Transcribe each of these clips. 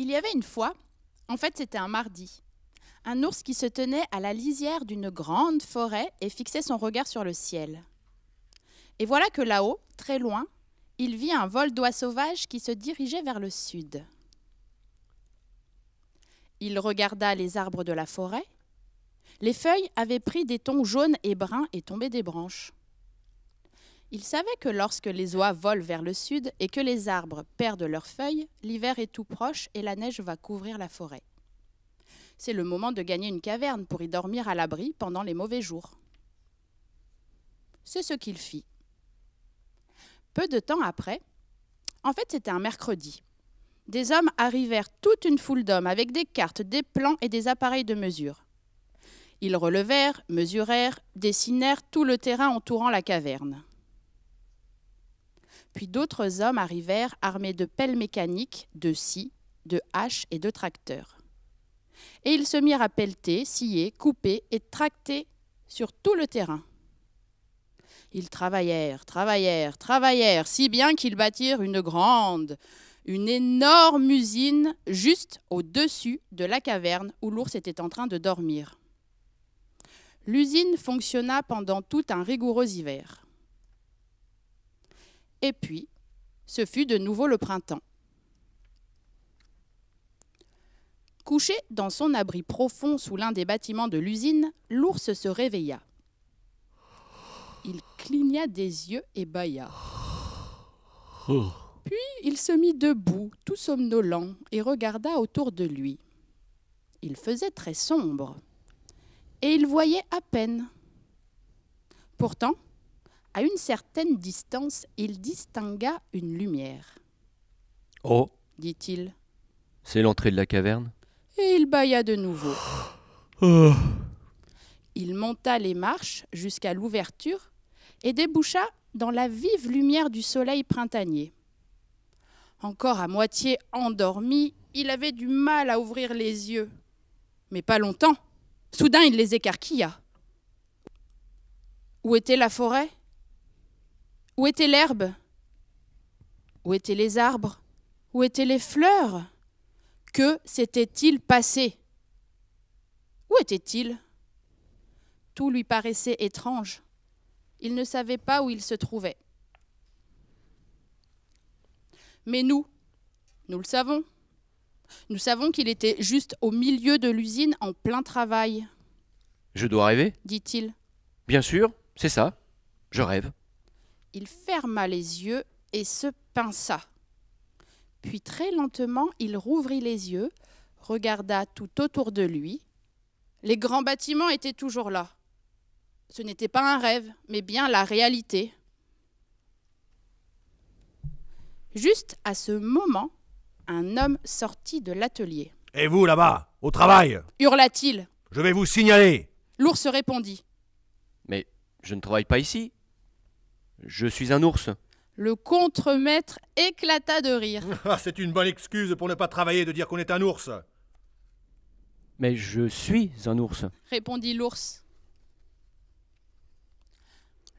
Il y avait une fois, en fait c'était un mardi, un ours qui se tenait à la lisière d'une grande forêt et fixait son regard sur le ciel. Et voilà que là-haut, très loin, il vit un vol d'oies sauvages qui se dirigeait vers le sud. Il regarda les arbres de la forêt. Les feuilles avaient pris des tons jaunes et bruns et tombaient des branches. Il savait que lorsque les oies volent vers le sud et que les arbres perdent leurs feuilles, l'hiver est tout proche et la neige va couvrir la forêt. C'est le moment de gagner une caverne pour y dormir à l'abri pendant les mauvais jours. C'est ce qu'il fit. Peu de temps après, en fait c'était un mercredi, des hommes arrivèrent toute une foule d'hommes avec des cartes, des plans et des appareils de mesure. Ils relevèrent, mesurèrent, dessinèrent tout le terrain entourant la caverne puis d'autres hommes arrivèrent armés de pelles mécaniques, de scies, de haches et de tracteurs. Et ils se mirent à pelleter, scier, couper et tracter sur tout le terrain. Ils travaillèrent, travaillèrent, travaillèrent, si bien qu'ils bâtirent une grande, une énorme usine juste au-dessus de la caverne où l'ours était en train de dormir. L'usine fonctionna pendant tout un rigoureux hiver. Et puis, ce fut de nouveau le printemps. Couché dans son abri profond sous l'un des bâtiments de l'usine, l'ours se réveilla. Il cligna des yeux et bâilla. Puis il se mit debout, tout somnolent, et regarda autour de lui. Il faisait très sombre, et il voyait à peine. Pourtant, à une certaine distance, il distingua une lumière. Oh dit-il. C'est l'entrée de la caverne Et il bâilla de nouveau. Oh. Il monta les marches jusqu'à l'ouverture et déboucha dans la vive lumière du soleil printanier. Encore à moitié endormi, il avait du mal à ouvrir les yeux. Mais pas longtemps. Soudain, il les écarquilla. Où était la forêt où était l'herbe Où étaient les arbres Où étaient les fleurs Que s'était-il passé Où était-il Tout lui paraissait étrange. Il ne savait pas où il se trouvait. Mais nous, nous le savons. Nous savons qu'il était juste au milieu de l'usine en plein travail. Je dois rêver dit-il. Bien sûr, c'est ça. Je rêve il ferma les yeux et se pinça. Puis très lentement, il rouvrit les yeux, regarda tout autour de lui. Les grands bâtiments étaient toujours là. Ce n'était pas un rêve, mais bien la réalité. Juste à ce moment, un homme sortit de l'atelier. Et vous là-bas, au travail hurla-t-il. Je vais vous signaler. L'ours répondit. Mais je ne travaille pas ici. Je suis un ours. Le contremaître éclata de rire. Ah, c'est une bonne excuse pour ne pas travailler de dire qu'on est un ours. Mais je suis un ours. Répondit l'ours.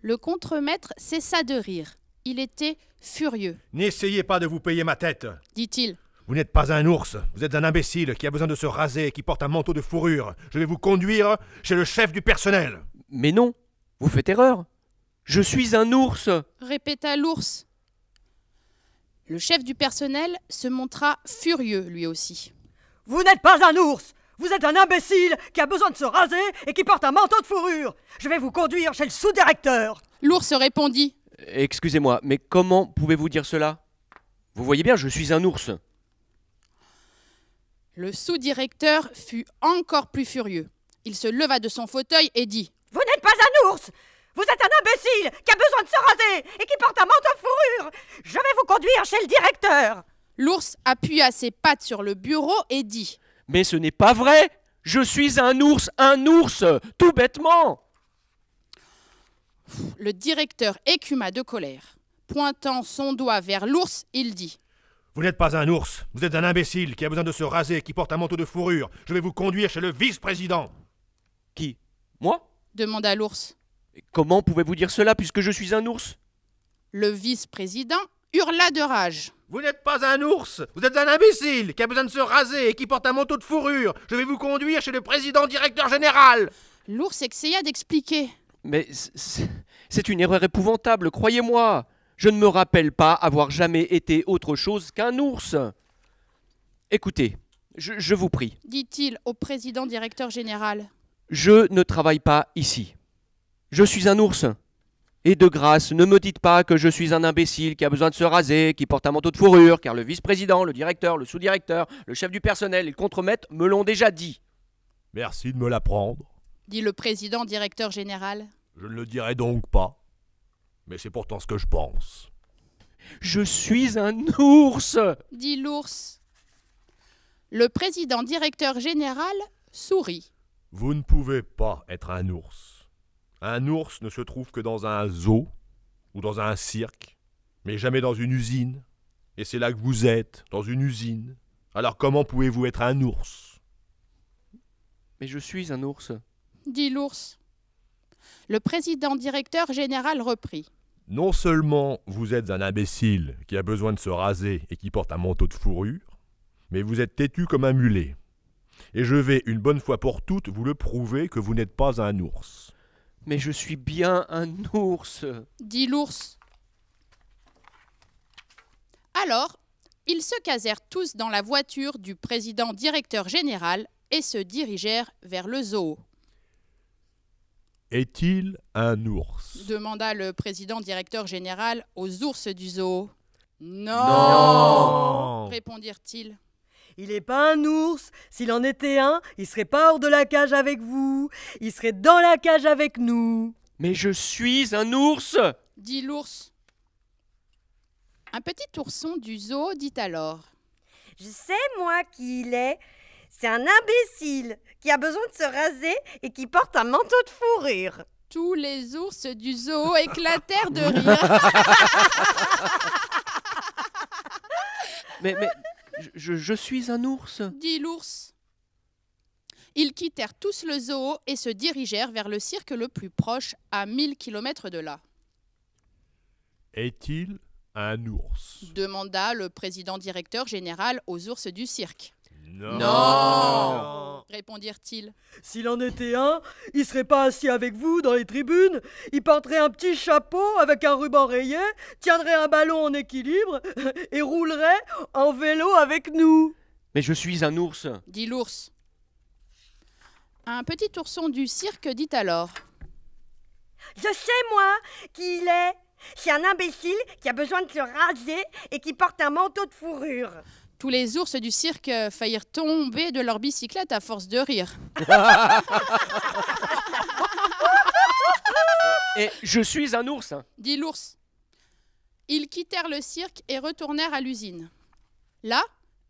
Le contremaître cessa de rire. Il était furieux. N'essayez pas de vous payer ma tête, dit-il. Vous n'êtes pas un ours, vous êtes un imbécile qui a besoin de se raser et qui porte un manteau de fourrure. Je vais vous conduire chez le chef du personnel. Mais non, vous faites erreur. Je suis un ours répéta l'ours. Le chef du personnel se montra furieux lui aussi. Vous n'êtes pas un ours Vous êtes un imbécile qui a besoin de se raser et qui porte un manteau de fourrure Je vais vous conduire chez le sous-directeur L'ours répondit. Excusez-moi, mais comment pouvez-vous dire cela Vous voyez bien, je suis un ours. Le sous-directeur fut encore plus furieux. Il se leva de son fauteuil et dit. Vous n'êtes pas un ours vous êtes un imbécile qui a besoin de se raser et qui porte un manteau de fourrure Je vais vous conduire chez le directeur L'ours appuya ses pattes sur le bureau et dit Mais ce n'est pas vrai Je suis un ours, un ours Tout bêtement Le directeur écuma de colère. Pointant son doigt vers l'ours, il dit Vous n'êtes pas un ours, vous êtes un imbécile qui a besoin de se raser et qui porte un manteau de fourrure. Je vais vous conduire chez le vice-président. Qui Moi demanda l'ours. Comment pouvez-vous dire cela puisque je suis un ours Le vice-président hurla de rage. Vous n'êtes pas un ours, vous êtes un imbécile qui a besoin de se raser et qui porte un manteau de fourrure. Je vais vous conduire chez le président directeur général. L'ours essaya d'expliquer. Mais c'est une erreur épouvantable, croyez-moi. Je ne me rappelle pas avoir jamais été autre chose qu'un ours. Écoutez, je, je vous prie. Dit-il au président directeur général. Je ne travaille pas ici. Je suis un ours. Et de grâce, ne me dites pas que je suis un imbécile qui a besoin de se raser, qui porte un manteau de fourrure, car le vice-président, le directeur, le sous-directeur, le chef du personnel et le contre-maître me l'ont déjà dit. Merci de me l'apprendre, dit le président directeur général. Je ne le dirai donc pas. Mais c'est pourtant ce que je pense. Je suis un ours dit l'ours. Le président directeur général sourit. Vous ne pouvez pas être un ours. Un ours ne se trouve que dans un zoo ou dans un cirque, mais jamais dans une usine. Et c'est là que vous êtes, dans une usine. Alors comment pouvez-vous être un ours Mais je suis un ours. Dit l'ours. Le président directeur général reprit. Non seulement vous êtes un imbécile qui a besoin de se raser et qui porte un manteau de fourrure, mais vous êtes têtu comme un mulet. Et je vais, une bonne fois pour toutes, vous le prouver que vous n'êtes pas un ours. Mais je suis bien un ours. Dit l'ours. Alors, ils se casèrent tous dans la voiture du président directeur général et se dirigèrent vers le zoo. Est-il un ours demanda le président directeur général aux ours du zoo. Non, répondirent-ils. Il n'est pas un ours. S'il en était un, il serait pas hors de la cage avec vous. Il serait dans la cage avec nous. Mais je suis un ours dit l'ours. Un petit ourson du zoo dit alors. Je sais, moi, qui il est. C'est un imbécile qui a besoin de se raser et qui porte un manteau de fourrure. Tous les ours du zoo éclatèrent de rire. mais, mais, je, suis un ours dit l'ours. Ils quittèrent tous le zoo et se dirigèrent vers le cirque le plus proche, à 1000 kilomètres de là. Est-il un ours demanda le président directeur général aux ours du cirque. non répondirent-ils. S'il en était un, il serait pas assis avec vous dans les tribunes, il porterait un petit chapeau avec un ruban rayé, tiendrait un ballon en équilibre et roulerait en vélo avec nous. Mais je suis un ours, dit l'ours. Un petit ourson du cirque dit alors. Je sais, moi, qui il est. C'est un imbécile qui a besoin de se raser et qui porte un manteau de fourrure. Tous les ours du cirque faillirent tomber de leur bicyclette à force de rire. Et je suis un ours. Hein. Dit l'ours. Ils quittèrent le cirque et retournèrent à l'usine. Là,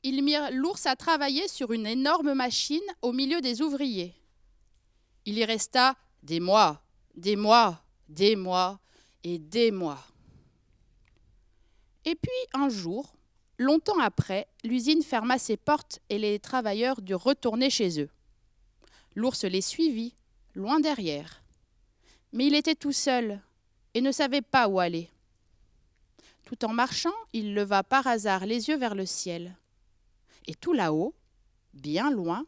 ils mirent l'ours à travailler sur une énorme machine au milieu des ouvriers. Il y resta des mois, des mois, des mois et des mois. Et puis un jour, Longtemps après, l'usine ferma ses portes et les travailleurs durent retourner chez eux. L'ours les suivit, loin derrière. Mais il était tout seul et ne savait pas où aller. Tout en marchant, il leva par hasard les yeux vers le ciel. Et tout là-haut, bien loin,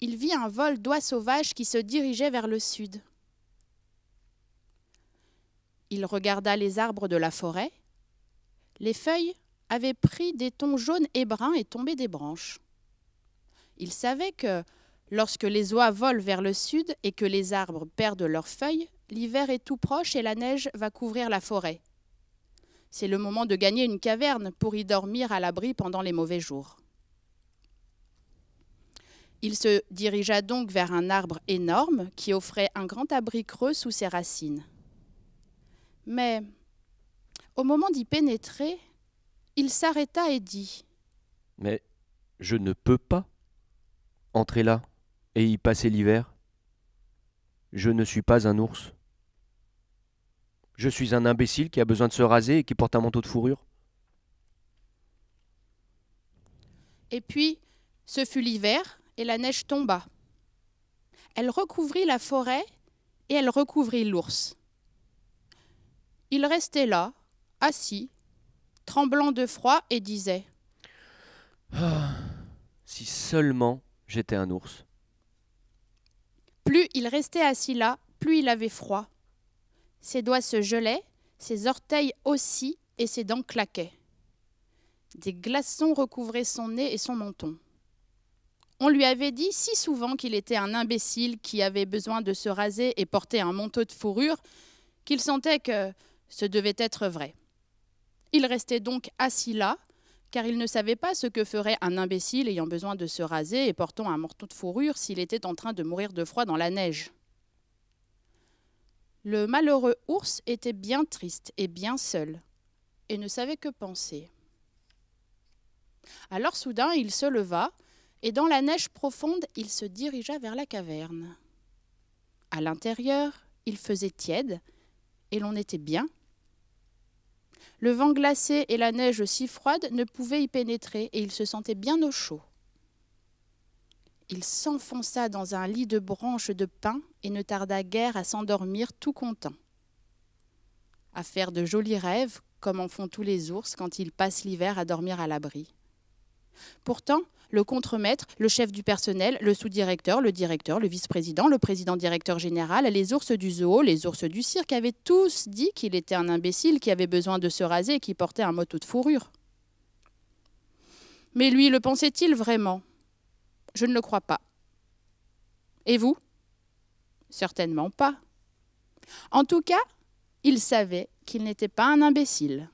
il vit un vol d'oies sauvages qui se dirigeait vers le sud. Il regarda les arbres de la forêt. Les feuilles avait pris des tons jaunes et bruns et tombé des branches. Il savait que, lorsque les oies volent vers le sud et que les arbres perdent leurs feuilles, l'hiver est tout proche et la neige va couvrir la forêt. C'est le moment de gagner une caverne pour y dormir à l'abri pendant les mauvais jours. Il se dirigea donc vers un arbre énorme qui offrait un grand abri creux sous ses racines. Mais au moment d'y pénétrer, il s'arrêta et dit Mais je ne peux pas entrer là et y passer l'hiver. Je ne suis pas un ours. Je suis un imbécile qui a besoin de se raser et qui porte un manteau de fourrure. Et puis, ce fut l'hiver et la neige tomba. Elle recouvrit la forêt et elle recouvrit l'ours. Il restait là, assis, tremblant de froid, et disait ah, Si seulement j'étais un ours. Plus il restait assis là, plus il avait froid. Ses doigts se gelaient, ses orteils aussi, et ses dents claquaient. Des glaçons recouvraient son nez et son menton. On lui avait dit si souvent qu'il était un imbécile qui avait besoin de se raser et porter un manteau de fourrure, qu'il sentait que ce devait être vrai. Il restait donc assis là, car il ne savait pas ce que ferait un imbécile ayant besoin de se raser et portant un morceau de fourrure s'il était en train de mourir de froid dans la neige. Le malheureux ours était bien triste et bien seul, et ne savait que penser. Alors soudain il se leva, et dans la neige profonde il se dirigea vers la caverne. À l'intérieur, il faisait tiède, et l'on était bien, le vent glacé et la neige si froide ne pouvaient y pénétrer et il se sentait bien au chaud. Il s'enfonça dans un lit de branches de pin et ne tarda guère à s'endormir tout content. À faire de jolis rêves, comme en font tous les ours quand ils passent l'hiver à dormir à l'abri. Pourtant, le contremaître, le chef du personnel, le sous-directeur, le directeur, le vice-président, le président-directeur général, les ours du zoo, les ours du cirque avaient tous dit qu'il était un imbécile qui avait besoin de se raser et qui portait un moto de fourrure. Mais lui, le pensait-il vraiment Je ne le crois pas. Et vous Certainement pas. En tout cas, il savait qu'il n'était pas un imbécile.